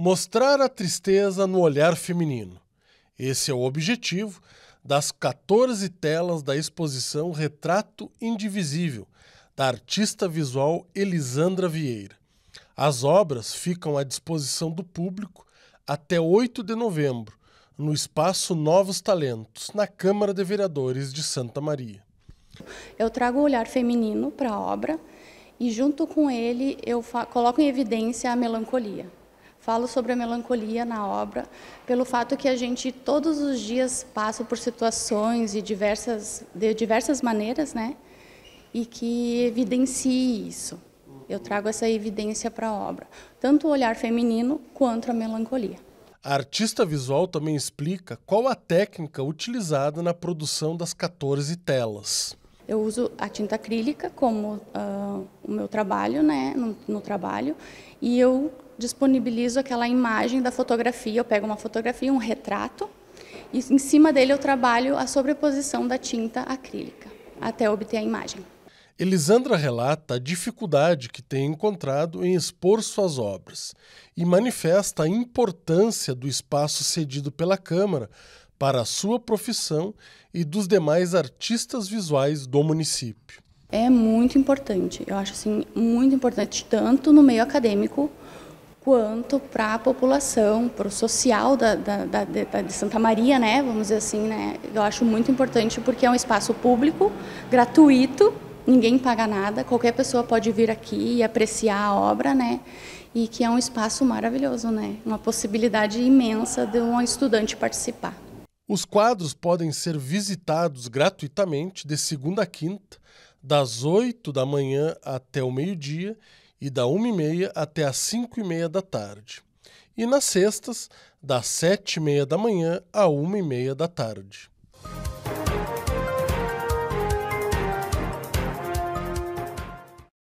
Mostrar a tristeza no olhar feminino. Esse é o objetivo das 14 telas da exposição Retrato Indivisível, da artista visual Elisandra Vieira. As obras ficam à disposição do público até 8 de novembro, no espaço Novos Talentos, na Câmara de Vereadores de Santa Maria. Eu trago o olhar feminino para a obra e, junto com ele, eu coloco em evidência a melancolia falo sobre a melancolia na obra, pelo fato que a gente todos os dias passa por situações e diversas, de diversas maneiras, né? E que evidencie isso. Eu trago essa evidência para a obra, tanto o olhar feminino quanto a melancolia. A artista visual também explica qual a técnica utilizada na produção das 14 telas. Eu uso a tinta acrílica como uh, o meu trabalho, né, no, no, trabalho, e eu disponibilizo aquela imagem da fotografia. Eu pego uma fotografia, um retrato, e em cima dele eu trabalho a sobreposição da tinta acrílica até obter a imagem. Elisandra relata a dificuldade que tem encontrado em expor suas obras e manifesta a importância do espaço cedido pela Câmara para a sua profissão e dos demais artistas visuais do município. É muito importante, eu acho assim, muito importante, tanto no meio acadêmico quanto para a população, para o social da, da, da, de Santa Maria, né? Vamos dizer assim, né? Eu acho muito importante porque é um espaço público, gratuito, ninguém paga nada, qualquer pessoa pode vir aqui e apreciar a obra, né? E que é um espaço maravilhoso, né? Uma possibilidade imensa de um estudante participar. Os quadros podem ser visitados gratuitamente de segunda a quinta, das 8 da manhã até o meio-dia e da 1 e meia até as 5 e meia da tarde. E nas sextas, das 7 e meia da manhã à 1 e meia da tarde.